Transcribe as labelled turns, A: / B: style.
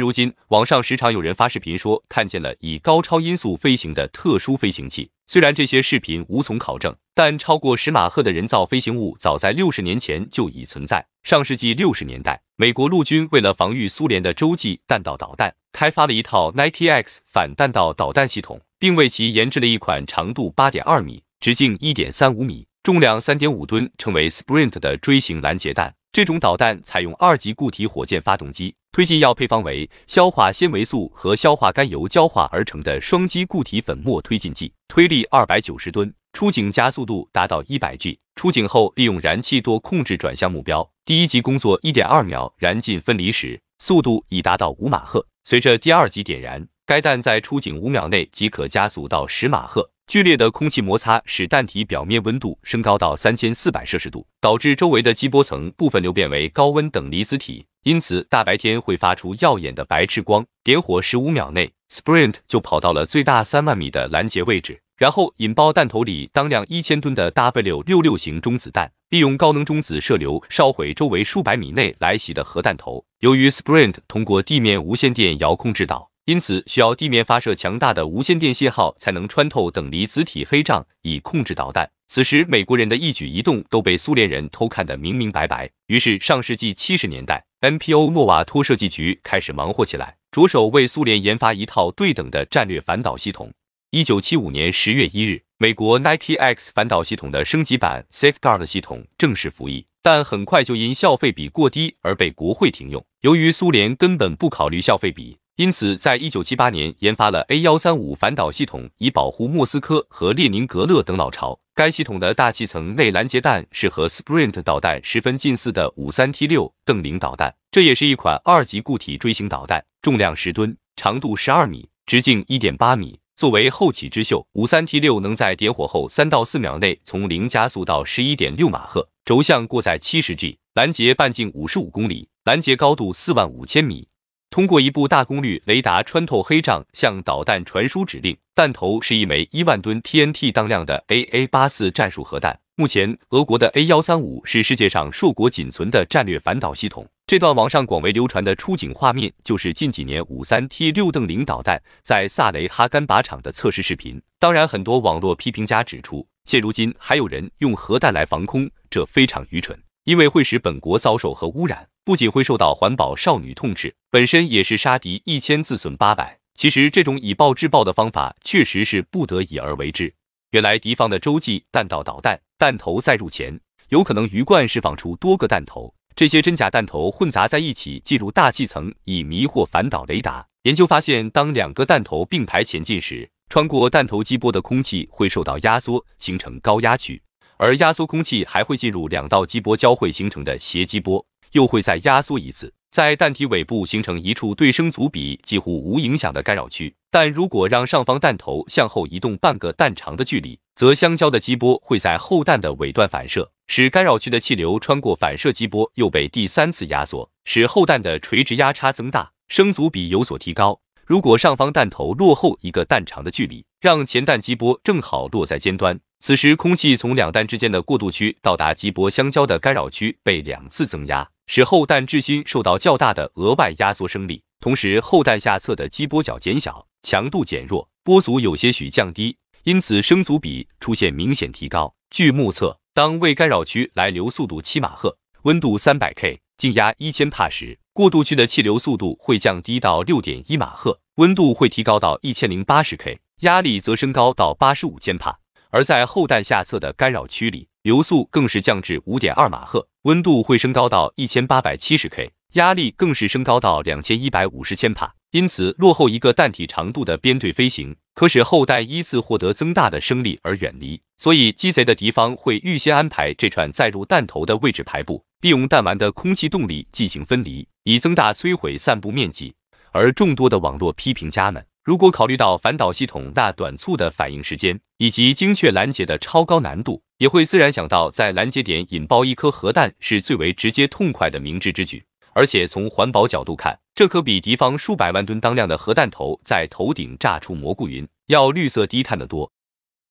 A: 如今，网上时常有人发视频说看见了以高超音速飞行的特殊飞行器。虽然这些视频无从考证，但超过十马赫的人造飞行物早在六十年前就已存在。上世纪六十年代，美国陆军为了防御苏联的洲际弹道导弹，开发了一套 Nike X 反弹道导弹系统，并为其研制了一款长度八点二米、直径一点三五米、重量三点五吨、称为 Sprint 的锥形拦截弹。这种导弹采用二级固体火箭发动机，推进药配方为硝化纤维素和硝化甘油焦化而成的双基固体粉末推进剂，推力二百九十吨，出井加速度达到一百 g。出井后利用燃气舵控制转向目标。第一级工作一点二秒，燃尽分离时速度已达到五马赫。随着第二级点燃，该弹在出井五秒内即可加速到十马赫。剧烈的空气摩擦使弹体表面温度升高到三千四百摄氏度，导致周围的激波层部分流变为高温等离子体，因此大白天会发出耀眼的白炽光。点火十五秒内，Sprint 就跑到了最大三万米的拦截位置，然后引爆弹头里当量一千吨的 W 六六型中子弹，利用高能中子射流烧毁周围数百米内来袭的核弹头。由于 Sprint 通过地面无线电遥控制导。因此，需要地面发射强大的无线电信号才能穿透等离子体黑障以控制导弹。此时，美国人的一举一动都被苏联人偷看得明明白白。于是，上世纪七十年代 n p o 诺瓦托设计局开始忙活起来，着手为苏联研发一套对等的战略反导系统。一九七五年十月一日，美国 Nike X 反导系统的升级版 Safeguard 系统正式服役，但很快就因消费比过低而被国会停用。由于苏联根本不考虑消费比。因此，在一九七八年研发了 A 幺三五反导系统，以保护莫斯科和列宁格勒等老巢。该系统的大气层内拦截弹是和 Sprint 导弹十分近似的五三 T 六邓羚导弹。这也是一款二级固体锥形导弹，重量十吨，长度十二米，直径一点八米。作为后起之秀，五三 T 六能在点火后三到四秒内从零加速到十一点六马赫，轴向过载七十 G，拦截半径五十五公里，拦截高度四万五千米。通过一部大功率雷达穿透黑障，向导弹传输指令。弹头是一枚一万吨 TNT 当量的 AA 八四战术核弹。目前，俄国的 A 幺三五是世界上硕果仅存的战略反导系统。这段网上广为流传的出警画面，就是近几年五三 T 六邓零导弹在萨雷哈干靶场的测试视频。当然，很多网络批评家指出，现如今还有人用核弹来防空，这非常愚蠢。因为会使本国遭受核污染，不仅会受到环保少女痛斥，本身也是杀敌一千自损八百。其实这种以暴制暴的方法确实是不得已而为之。原来敌方的洲际弹道导弹弹头再入前，有可能鱼贯释放出多个弹头，这些真假弹头混杂在一起进入大气层，以迷惑反导雷达。研究发现，当两个弹头并排前进时，穿过弹头激波的空气会受到压缩，形成高压区。而压缩空气还会进入两道激波交汇形成的斜激波，又会再压缩一次，在弹体尾部形成一处对声阻比几乎无影响的干扰区。但如果让上方弹头向后移动半个弹长的距离，则相交的激波会在后弹的尾段反射，使干扰区的气流穿过反射激波又被第三次压缩，使后弹的垂直压差增大，升阻比有所提高。如果上方弹头落后一个弹长的距离，让前弹击波正好落在尖端，此时空气从两弹之间的过渡区到达激波相交的干扰区被两次增压，使后弹质心受到较大的额外压缩升力，同时后弹下侧的激波角减小，强度减弱，波阻有些许降低，因此升阻比出现明显提高。据目测，当未干扰区来流速度七马赫，温度三百 K，静压一千帕时，过渡区的气流速度会降低到六点一马赫，温度会提高到一千零八十 K。压力则升高到八十五千帕，而在后弹下侧的干扰区里，流速更是降至五点二马赫，温度会升高到一千八百七十 K，压力更是升高到两千一百五十千帕。因此，落后一个弹体长度的编队飞行，可使后代依次获得增大的升力而远离。所以，鸡贼的敌方会预先安排这串载入弹头的位置排布，利用弹丸的空气动力进行分离，以增大摧毁散布面积。而众多的网络批评家们。如果考虑到反导系统那短促的反应时间以及精确拦截的超高难度，也会自然想到在拦截点引爆一颗核弹是最为直接痛快的明智之举。而且从环保角度看，这可比敌方数百万吨当量的核弹头在头顶炸出蘑菇云要绿色低碳的多。